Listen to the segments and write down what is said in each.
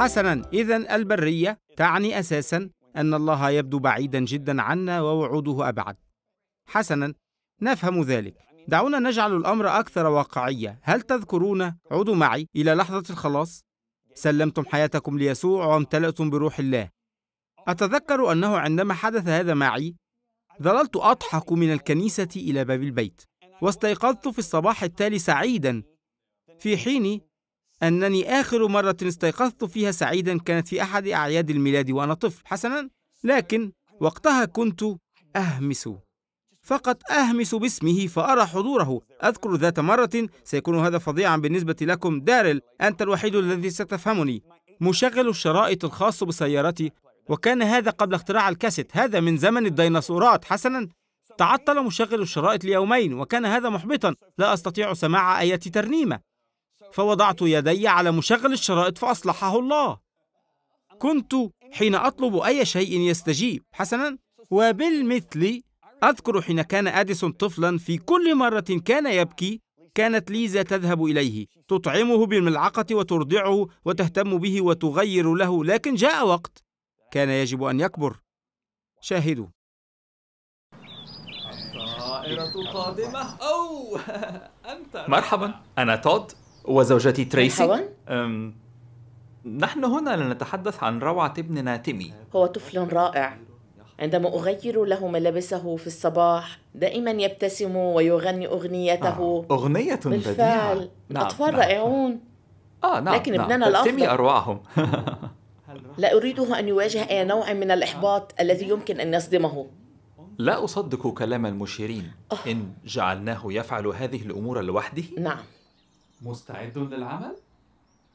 حسنا إذا البرية تعني أساسا أن الله يبدو بعيدا جدا عنا ووعوده أبعد حسنا نفهم ذلك دعونا نجعل الأمر أكثر واقعية هل تذكرون عودوا معي إلى لحظة الخلاص سلمتم حياتكم ليسوع وامتلأتم بروح الله أتذكر أنه عندما حدث هذا معي ظللت أضحك من الكنيسة إلى باب البيت واستيقظت في الصباح التالي سعيدا في حين أنني آخر مرة استيقظت فيها سعيدا كانت في أحد أعياد الميلاد وأنا طفل حسنا لكن وقتها كنت أهمس فقط أهمس باسمه فأرى حضوره أذكر ذات مرة سيكون هذا فظيعا بالنسبة لكم دارل أنت الوحيد الذي ستفهمني مشغل الشرائط الخاص بسيارتي وكان هذا قبل اختراع الكاسيت هذا من زمن الديناصورات حسنا تعطل مشغل الشرائط ليومين وكان هذا محبطا لا أستطيع سماع أي ترنيمة فوضعت يدي على مشغل الشرائط فأصلحه الله كنت حين أطلب أي شيء يستجيب حسنا وبالمثل أذكر حين كان أديسون طفلا في كل مرة كان يبكي كانت ليزا تذهب إليه تطعمه بالملعقة وترضعه وتهتم به وتغير له لكن جاء وقت كان يجب أن يكبر شاهدوا الطائرة قادمة أو أنت مرحبا أنا تود وزوجتي تريسي نحن هنا لنتحدث عن روعة ابننا تيمي هو طفل رائع عندما أغير له ملابسه في الصباح دائما يبتسم ويغني أغنيته آه. أغنية بالفعل بديعة. نعم، الأطفال نعم. رائعون آه نعم لكن نعم. ابننا الأفضل تيمي أروعهم لا أريده أن يواجه أي نوع من الإحباط الذي يمكن أن يصدمه لا أصدق كلام المشيرين أه. إن جعلناه يفعل هذه الأمور لوحده نعم مستعد للعمل؟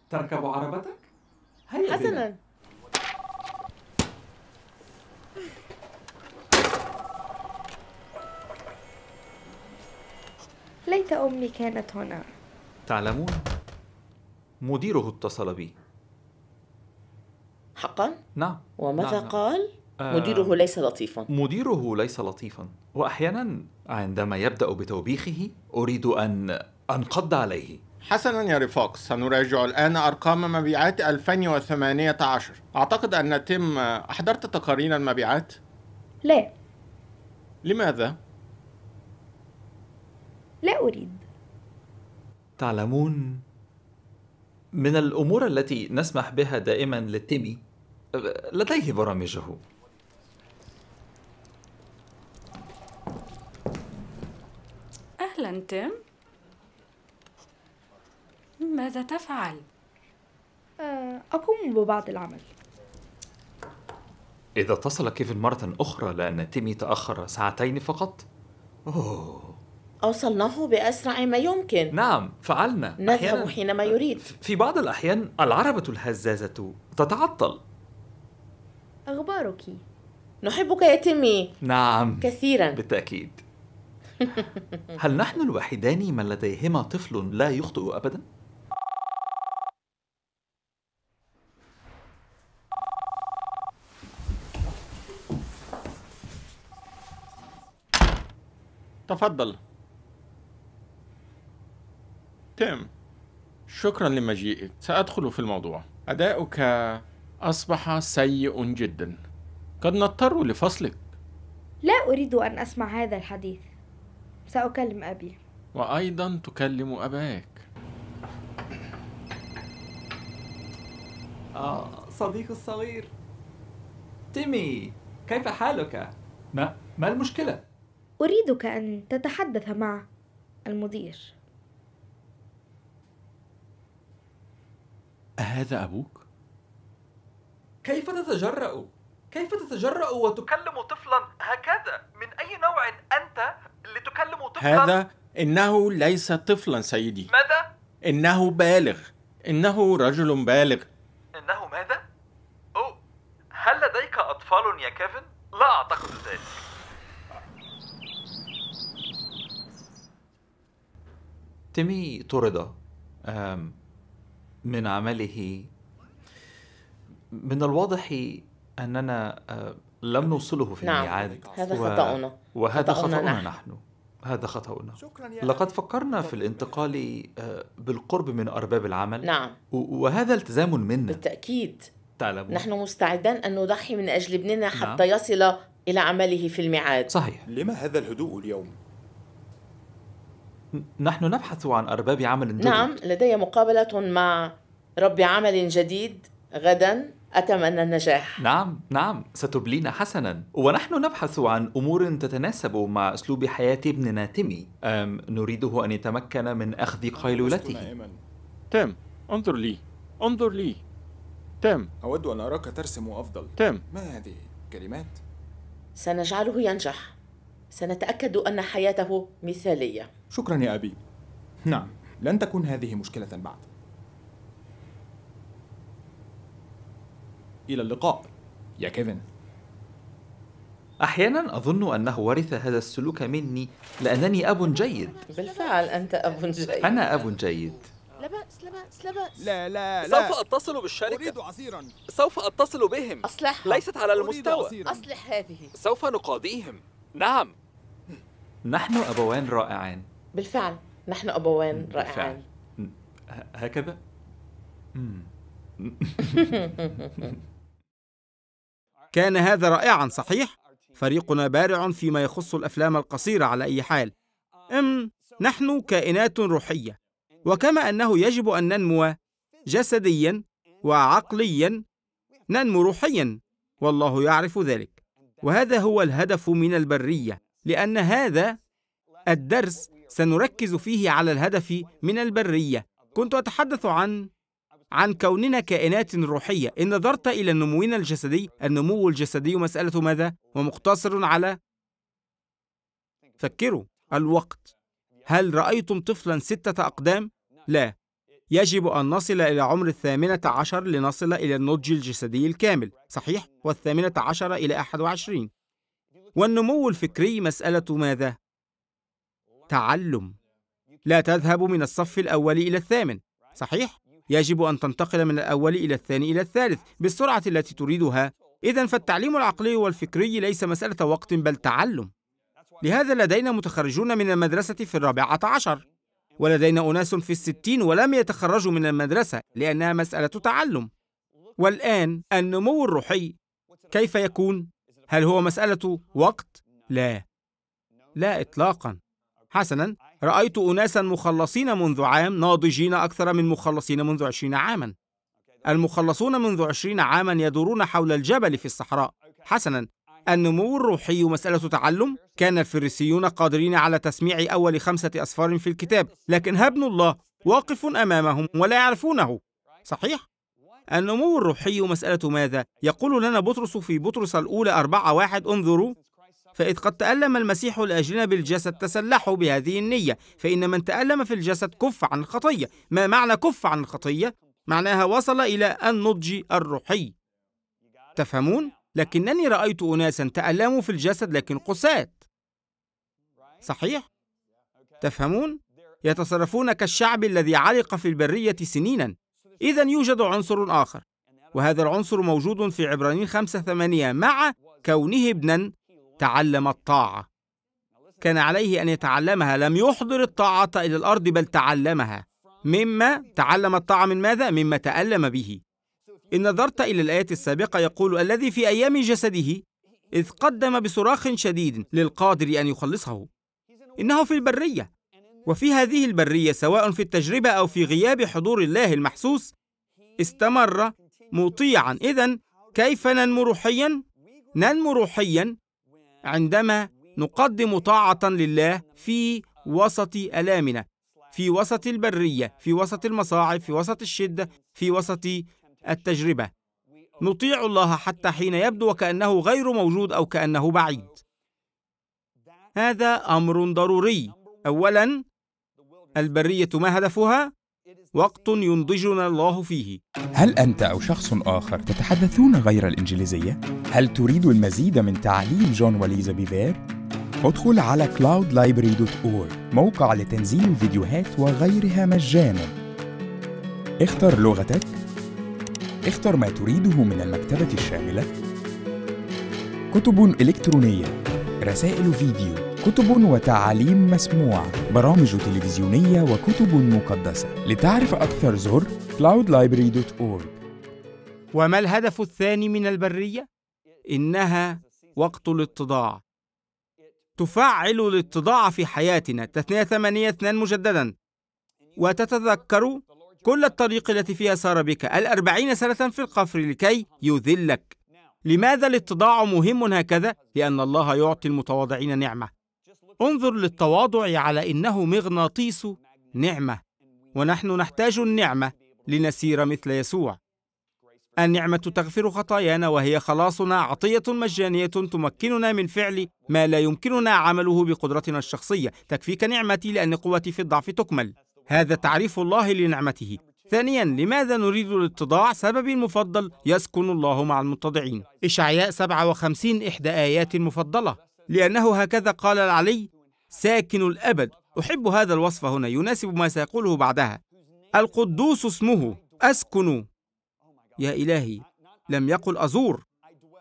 تركب عربتك؟ هيا حسنا بنا. ليت أمي كانت هنا تعلمون مديره اتصل بي حقا؟ نعم وماذا نعم. نعم. قال؟ آه مديره ليس لطيفا مديره ليس لطيفا وأحيانا عندما يبدأ بتوبيخه أريد أن أنقض عليه حسنا يا ريفوكس سنراجع الآن أرقام مبيعات 2018 أعتقد أن تيم أحضرت تقارير المبيعات؟ لا لماذا؟ لا أريد تعلمون من الأمور التي نسمح بها دائما لتيمي لديه برامجه أهلا تيم ماذا تفعل؟ آه، أقوم ببعض العمل إذا اتصل كيفن مرة أخرى لأن تيمي تأخر ساعتين فقط أوه. أوصلناه بأسرع ما يمكن نعم فعلنا نذهب حينما يريد في بعض الأحيان العربة الهزازة تتعطل أخبارك؟ نحبك يا تيمي نعم كثيرا بالتأكيد هل نحن الوحيدان من لديهما طفل لا يخطئ أبداً؟ تفضل تم شكرا لمجيئك سأدخل في الموضوع أداؤك أصبح سيء جدا قد نضطر لفصلك لا أريد أن أسمع هذا الحديث سأكلم أبي وأيضا تكلم أباك آه صديقي الصغير تيمي كيف حالك؟ ما ما المشكلة؟ أريدك أن تتحدث مع المدير أهذا أبوك؟ كيف تتجرأ؟ كيف تتجرأ وتكلم طفلا هكذا؟ من أي نوع أنت لتكلم طفلا؟ هذا إنه ليس طفلا سيدي ماذا؟ إنه بالغ إنه رجل بالغ إنه ماذا؟ أوه هل لديك أطفال يا كيفن؟ لا أعتقد ذلك تيمي طرد من عمله من الواضح أننا لم نوصله في نعم. الميعاد نعم. هذا خطأنا وهذا خطأنا, خطأنا نحن. نحن هذا خطأنا لقد فكرنا في الانتقال بالقرب من أرباب العمل نعم وهذا التزام منا بالتأكيد تعلمون نحن مستعدان أن نضحي من أجل ابننا نعم. حتى نعم. يصل إلى عمله في الميعاد صحيح لما هذا الهدوء اليوم؟ نحن نبحث عن أرباب عمل جديد نعم لدي مقابلة مع رب عمل جديد غدا أتمنى النجاح نعم نعم ستبلينا حسنا ونحن نبحث عن أمور تتناسب مع أسلوب حياة ابننا تيمي نريده أن يتمكن من أخذ قيلولته تم انظر لي انظر لي تم أود أن أراك ترسم أفضل تم ما هذه كلمات؟ سنجعله ينجح سنتأكد أن حياته مثالية شكرا يا أبي نعم لن تكون هذه مشكلة بعد إلى اللقاء يا كيفن أحيانا أظن أنه ورث هذا السلوك مني لأنني أب جيد بالفعل أنت أب جيد أنا أب جيد لا بأس لا بأس لا بأس لا لا لا سوف أتصل بالشركة أريد عصيرا سوف أتصل بهم أصلحها ليست على المستوى أصلح هذه سوف نقاضيهم نعم نحن أبوان رائعان بالفعل نحن أبوان رائعان هكذا؟ كان هذا رائعا صحيح؟ فريقنا بارع فيما يخص الأفلام القصيرة على أي حال أم نحن كائنات روحية وكما أنه يجب أن ننمو جسديا وعقليا ننمو روحيا والله يعرف ذلك وهذا هو الهدف من البريه لان هذا الدرس سنركز فيه على الهدف من البريه كنت اتحدث عن عن كوننا كائنات روحيه ان نظرت الى نمونا الجسدي النمو الجسدي مساله ماذا ومقتصر على فكروا الوقت هل رايتم طفلا سته اقدام لا يجب أن نصل إلى عمر الثامنة عشر لنصل إلى النضج الجسدي الكامل صحيح والثامنة عشر إلى أحد وعشرين والنمو الفكري مسألة ماذا؟ تعلم لا تذهب من الصف الأول إلى الثامن صحيح؟ يجب أن تنتقل من الأول إلى الثاني إلى الثالث بالسرعة التي تريدها إذا فالتعليم العقلي والفكري ليس مسألة وقت بل تعلم لهذا لدينا متخرجون من المدرسة في الرابعة عشر ولدينا أناس في الستين ولم يتخرجوا من المدرسة لأنها مسألة تعلم والآن النمو الروحي كيف يكون؟ هل هو مسألة وقت؟ لا لا إطلاقا حسنا رأيت أناسا مخلصين منذ عام ناضجين أكثر من مخلصين منذ عشرين عاما المخلصون منذ عشرين عاما يدورون حول الجبل في الصحراء حسنا النمو الروحي مسألة تعلم؟ كان الفريسيون قادرين على تسميع أول خمسة أسفار في الكتاب لكن هبن الله واقف أمامهم ولا يعرفونه صحيح؟ النمو الروحي مسألة ماذا؟ يقول لنا بطرس في بطرس الأولى أربعة واحد انظروا فإذ قد تألم المسيح لأجلنا بالجسد تسلحوا بهذه النية فإن من تألم في الجسد كف عن الخطية ما معنى كف عن الخطية؟ معناها وصل إلى النضج الروحي تفهمون؟ لكنني رأيت أناسا تألموا في الجسد لكن قساة صحيح؟ تفهمون؟ يتصرفون كالشعب الذي علق في البرية سنينا إذا يوجد عنصر آخر وهذا العنصر موجود في عبرانيين خمسة ثمانية مع كونه ابنا تعلم الطاعة كان عليه أن يتعلمها لم يحضر الطاعة إلى الأرض بل تعلمها مما تعلم الطاعة من ماذا؟ مما تألم به إن نظرت إلى الآية السابقة يقول الذي في أيام جسده إذ قدم بصراخ شديد للقادر أن يخلصه إنه في البرية وفي هذه البرية سواء في التجربة أو في غياب حضور الله المحسوس استمر مطيعا إذا كيف ننمو روحيا؟ ننمو روحيا عندما نقدم طاعة لله في وسط ألامنا في وسط البرية في وسط المصاعب في وسط الشدة في وسط التجربة نطيع الله حتى حين يبدو وكأنه غير موجود أو كأنه بعيد هذا أمر ضروري أولا البرية ما هدفها؟ وقت ينضجنا الله فيه هل أنت أو شخص آخر تتحدثون غير الإنجليزية؟ هل تريد المزيد من تعليم جون وليزا بيبير ادخل على cloudlibrary.org موقع لتنزيل الفيديوهات وغيرها مجانا اختر لغتك اختر ما تريده من المكتبة الشاملة كتب إلكترونية رسائل فيديو كتب وتعاليم مسموعة برامج تلفزيونية وكتب مقدسة لتعرف أكثر زر cloudlibrary.org وما الهدف الثاني من البرية؟ إنها وقت الاتضاع تفعل الاتضاع في حياتنا تثنية ثمانية اثنان مجددا وتتذكر كل الطريق التي فيها سار بك الأربعين سنة في القفر لكي يذلك لماذا الاتضاع مهم هكذا؟ لأن الله يعطي المتواضعين نعمة انظر للتواضع على إنه مغناطيس نعمة ونحن نحتاج النعمة لنسير مثل يسوع النعمة تغفر خطايانا وهي خلاصنا عطية مجانية تمكننا من فعل ما لا يمكننا عمله بقدرتنا الشخصية تكفيك نعمتي لأن قوتي في الضعف تكمل هذا تعريف الله لنعمته ثانيا لماذا نريد الاتضاع سبب المفضل يسكن الله مع المتضعين إشعياء 57 إحدى آيات المفضلة لأنه هكذا قال العلي ساكن الأبد أحب هذا الوصف هنا يناسب ما سيقوله بعدها القدوس اسمه أسكن يا إلهي لم يقل أزور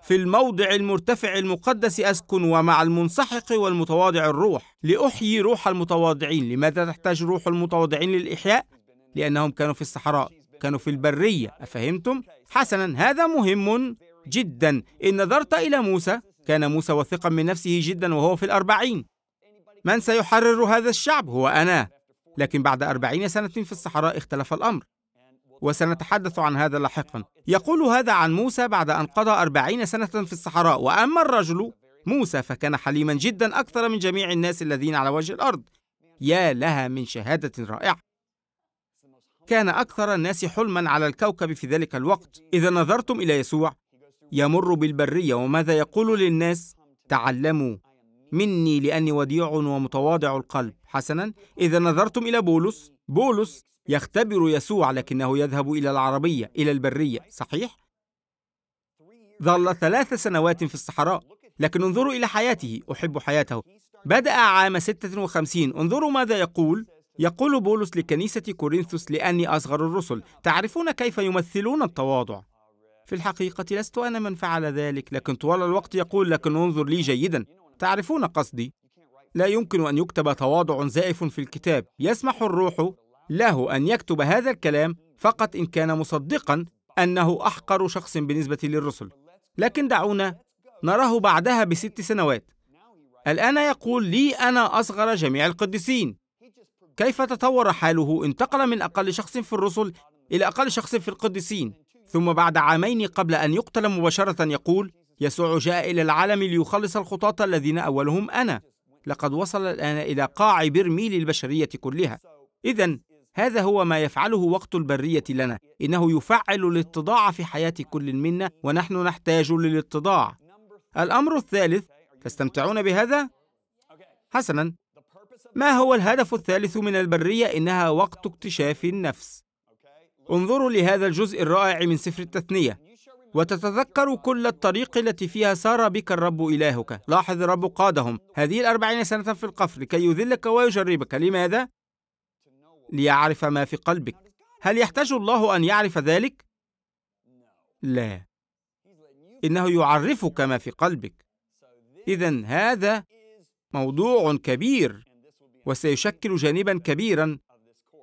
في الموضع المرتفع المقدس أسكن ومع المنسحق والمتواضع الروح لأحيي روح المتواضعين لماذا تحتاج روح المتواضعين للإحياء؟ لأنهم كانوا في الصحراء كانوا في البرية أفهمتم؟ حسنا هذا مهم جدا إن نظرت إلى موسى كان موسى واثقا من نفسه جدا وهو في الأربعين من سيحرر هذا الشعب؟ هو أنا لكن بعد أربعين سنة في الصحراء اختلف الأمر وسنتحدث عن هذا لاحقا يقول هذا عن موسى بعد أن قضى أربعين سنة في الصحراء وأما الرجل موسى فكان حليما جدا أكثر من جميع الناس الذين على وجه الأرض يا لها من شهادة رائعة كان أكثر الناس حلما على الكوكب في ذلك الوقت إذا نظرتم إلى يسوع يمر بالبرية وماذا يقول للناس تعلموا مني لأني وديع ومتواضع القلب حسنا إذا نظرتم إلى بولس بولس يختبر يسوع لكنه يذهب إلى العربية إلى البرية صحيح؟ ظل ثلاث سنوات في الصحراء لكن انظروا إلى حياته أحب حياته بدأ عام 56 انظروا ماذا يقول يقول بولس لكنيسة كورنثوس لأني أصغر الرسل تعرفون كيف يمثلون التواضع في الحقيقة لست أنا من فعل ذلك لكن طوال الوقت يقول لكن انظر لي جيدا تعرفون قصدي لا يمكن أن يكتب تواضع زائف في الكتاب يسمح الروح له أن يكتب هذا الكلام فقط إن كان مصدقا أنه أحقر شخص بالنسبة للرسل لكن دعونا نراه بعدها بست سنوات الآن يقول لي أنا أصغر جميع القديسين كيف تطور حاله انتقل من أقل شخص في الرسل إلى أقل شخص في القديسين ثم بعد عامين قبل أن يقتل مباشرة يقول يسوع جاء إلى العالم ليخلص الخطاة الذين أولهم أنا لقد وصل الآن إلى قاع برميل البشرية كلها إذا هذا هو ما يفعله وقت البرية لنا إنه يفعل الاتضاع في حياة كل منا ونحن نحتاج للاتضاع الأمر الثالث تستمتعون بهذا؟ حسناً ما هو الهدف الثالث من البرية إنها وقت اكتشاف النفس انظروا لهذا الجزء الرائع من سفر التثنية وتتذكر كل الطريق التي فيها سار بك الرب إلهك لاحظ الرب قادهم هذه الأربعين سنة في القفر كي يذلك ويجربك لماذا؟ ليعرف ما في قلبك هل يحتاج الله ان يعرف ذلك لا انه يعرفك ما في قلبك اذا هذا موضوع كبير وسيشكل جانبا كبيرا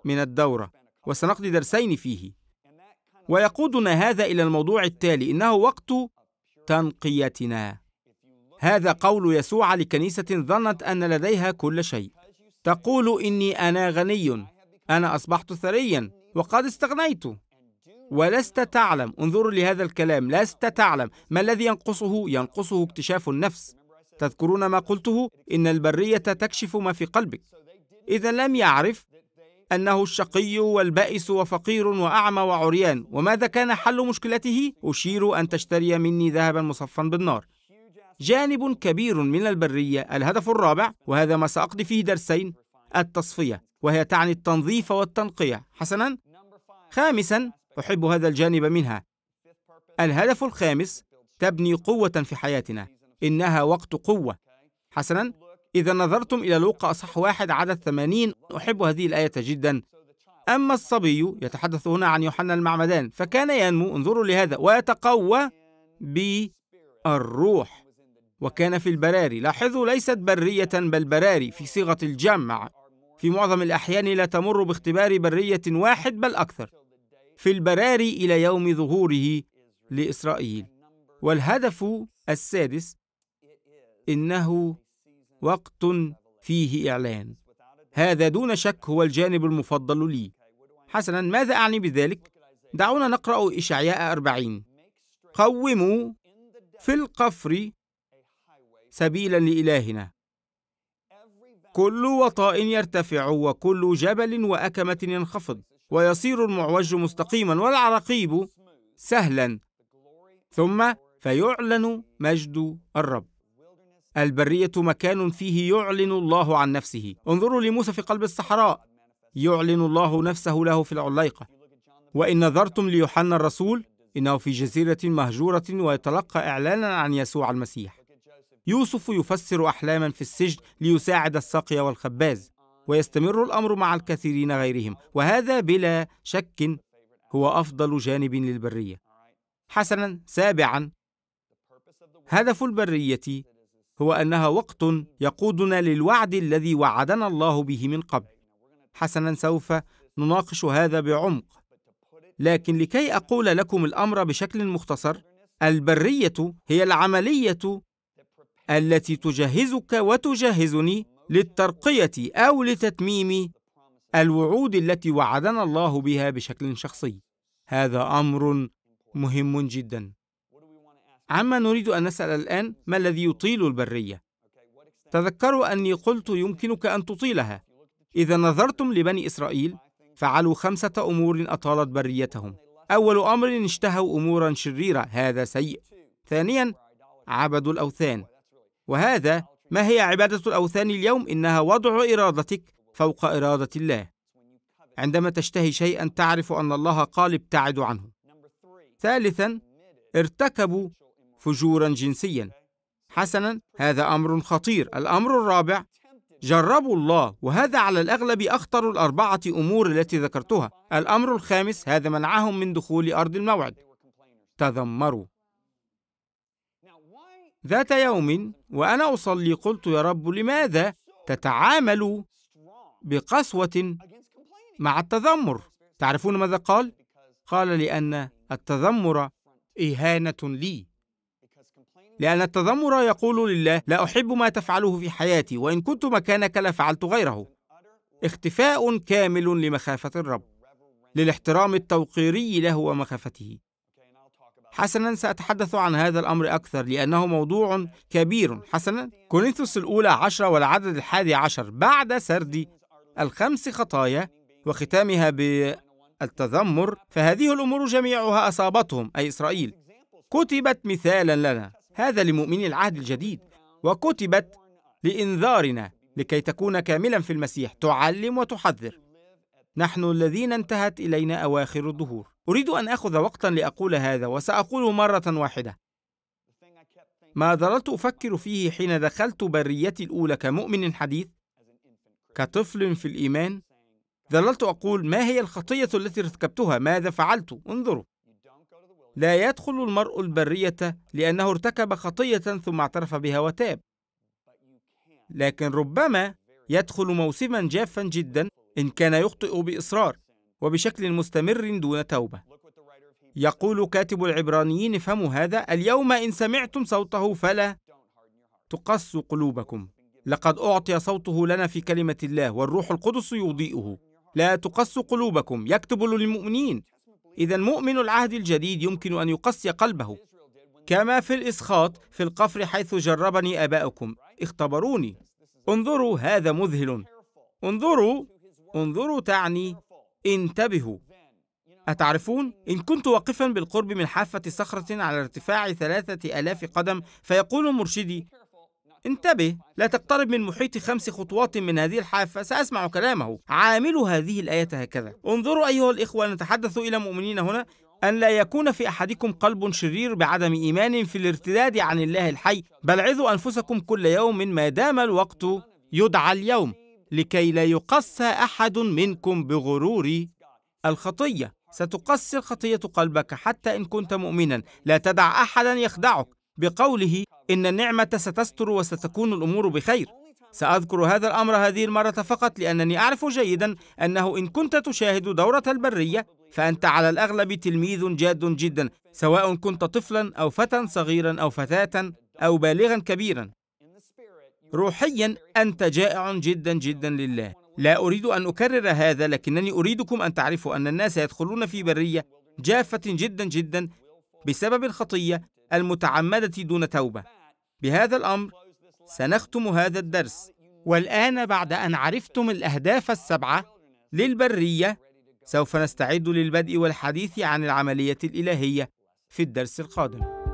من الدوره وسنقضي درسين فيه ويقودنا هذا الى الموضوع التالي انه وقت تنقيتنا هذا قول يسوع لكنيسه ظنت ان لديها كل شيء تقول اني انا غني أنا أصبحت ثريا وقد استغنيت ولست تعلم انظروا لهذا الكلام لست تعلم ما الذي ينقصه ينقصه اكتشاف النفس تذكرون ما قلته إن البرية تكشف ما في قلبك إذا لم يعرف أنه الشقي والبائس وفقير وأعمى وعريان وماذا كان حل مشكلته؟ أشير أن تشتري مني ذهبا مصفا بالنار جانب كبير من البرية الهدف الرابع وهذا ما سأقضي فيه درسين التصفية وهي تعني التنظيف والتنقية حسنا خامسا أحب هذا الجانب منها الهدف الخامس تبني قوة في حياتنا إنها وقت قوة حسنا إذا نظرتم إلى لوقا أصح واحد عدد ثمانين أحب هذه الآية جدا أما الصبي يتحدث هنا عن يوحنا المعمدان فكان ينمو انظروا لهذا ويتقوى بالروح وكان في البراري لاحظوا ليست برية بل براري في صيغة الجمع في معظم الأحيان لا تمر باختبار برية واحد بل أكثر في البراري إلى يوم ظهوره لإسرائيل والهدف السادس إنه وقت فيه إعلان هذا دون شك هو الجانب المفضل لي حسنا ماذا أعني بذلك؟ دعونا نقرأ إشعياء أربعين قوموا في القفر سبيلا لإلهنا كل وطاء يرتفع وكل جبل وأكمة ينخفض ويصير المعوج مستقيما والعرقيب سهلا ثم فيعلن مجد الرب البرية مكان فيه يعلن الله عن نفسه انظروا لموسى في قلب الصحراء يعلن الله نفسه له في العليقة وإن نظرتم ليوحنا الرسول إنه في جزيرة مهجورة ويتلقى إعلانا عن يسوع المسيح يوسف يفسر أحلاما في السجن ليساعد الساقي والخباز ويستمر الأمر مع الكثيرين غيرهم وهذا بلا شك هو أفضل جانب للبرية حسنا سابعا هدف البرية هو أنها وقت يقودنا للوعد الذي وعدنا الله به من قبل حسنا سوف نناقش هذا بعمق لكن لكي أقول لكم الأمر بشكل مختصر البرية هي العملية التي تجهزك وتجهزني للترقية أو لتتميم الوعود التي وعدنا الله بها بشكل شخصي هذا أمر مهم جدا عما نريد أن نسأل الآن ما الذي يطيل البرية؟ تذكروا أني قلت يمكنك أن تطيلها إذا نظرتم لبني إسرائيل فعلوا خمسة أمور أطالت بريتهم أول أمر اشتهوا أمورا شريرة هذا سيء ثانيا عبدوا الأوثان وهذا ما هي عبادة الأوثان اليوم إنها وضع إرادتك فوق إرادة الله عندما تشتهي شيئا تعرف أن الله قال ابتعد عنه ثالثا ارتكبوا فجورا جنسيا حسنا هذا أمر خطير الأمر الرابع جربوا الله وهذا على الأغلب أخطر الأربعة أمور التي ذكرتها الأمر الخامس هذا منعهم من دخول أرض الموعد تذمروا ذات يوم وأنا أصلي قلت يا رب لماذا تتعامل بقسوة مع التذمر تعرفون ماذا قال؟ قال لأن التذمر إهانة لي لأن التذمر يقول لله لا أحب ما تفعله في حياتي وإن كنت مكانك لفعلت غيره اختفاء كامل لمخافة الرب للاحترام التوقيري له ومخافته حسنا سأتحدث عن هذا الأمر أكثر لأنه موضوع كبير حسنا كورنثوس الأولى عشرة والعدد الحادي عشر بعد سرد الخمس خطايا وختامها بالتذمر فهذه الأمور جميعها أصابتهم أي إسرائيل كتبت مثالا لنا هذا لمؤمني العهد الجديد وكتبت لإنذارنا لكي تكون كاملا في المسيح تعلم وتحذر نحن الذين انتهت إلينا أواخر الظهور أريد أن أخذ وقتا لأقول هذا وسأقول مرة واحدة ما ظللت أفكر فيه حين دخلت بريتي الأولى كمؤمن حديث كطفل في الإيمان ظللت أقول ما هي الخطية التي ارتكبتها ماذا فعلت انظروا لا يدخل المرء البرية لأنه ارتكب خطية ثم اعترف بها وتاب لكن ربما يدخل موسما جافا جدا إن كان يخطئ بإصرار وبشكل مستمر دون توبة. يقول كاتب العبرانيين افهموا هذا اليوم إن سمعتم صوته فلا تقص قلوبكم لقد أعطي صوته لنا في كلمة الله والروح القدس يضيئه لا تقص قلوبكم يكتب للمؤمنين إذا مؤمن العهد الجديد يمكن أن يقسي قلبه كما في الإسخاط في القفر حيث جربني آباؤكم اختبروني انظروا هذا مذهل انظروا انظروا تعني انتبهوا أتعرفون إن كنت واقفا بالقرب من حافة صخرة على ارتفاع ثلاثة آلاف قدم فيقول مرشدي انتبه لا تقترب من محيط خمس خطوات من هذه الحافة سأسمع كلامه عامل هذه الآية هكذا انظروا أيها الإخوة نتحدث إلى مؤمنين هنا أن لا يكون في أحدكم قلب شرير بعدم إيمان في الارتداد عن الله الحي بل عظوا أنفسكم كل يوم ما دام الوقت يدعى اليوم لكي لا يقسى أحد منكم بغرور الخطية ستقسر الخطيه قلبك حتى إن كنت مؤمنا لا تدع أحدا يخدعك بقوله إن النعمة ستستر وستكون الأمور بخير سأذكر هذا الأمر هذه المرة فقط لأنني أعرف جيدا أنه إن كنت تشاهد دورة البرية فأنت على الأغلب تلميذ جاد جدا سواء كنت طفلا أو فتى صغيرا أو فتاة أو بالغا كبيرا روحيا أنت جائع جدا جدا لله لا أريد أن أكرر هذا لكنني أريدكم أن تعرفوا أن الناس يدخلون في برية جافة جدا جدا بسبب الخطية المتعمدة دون توبة بهذا الأمر سنختم هذا الدرس والآن بعد أن عرفتم الأهداف السبعة للبرية سوف نستعد للبدء والحديث عن العملية الإلهية في الدرس القادم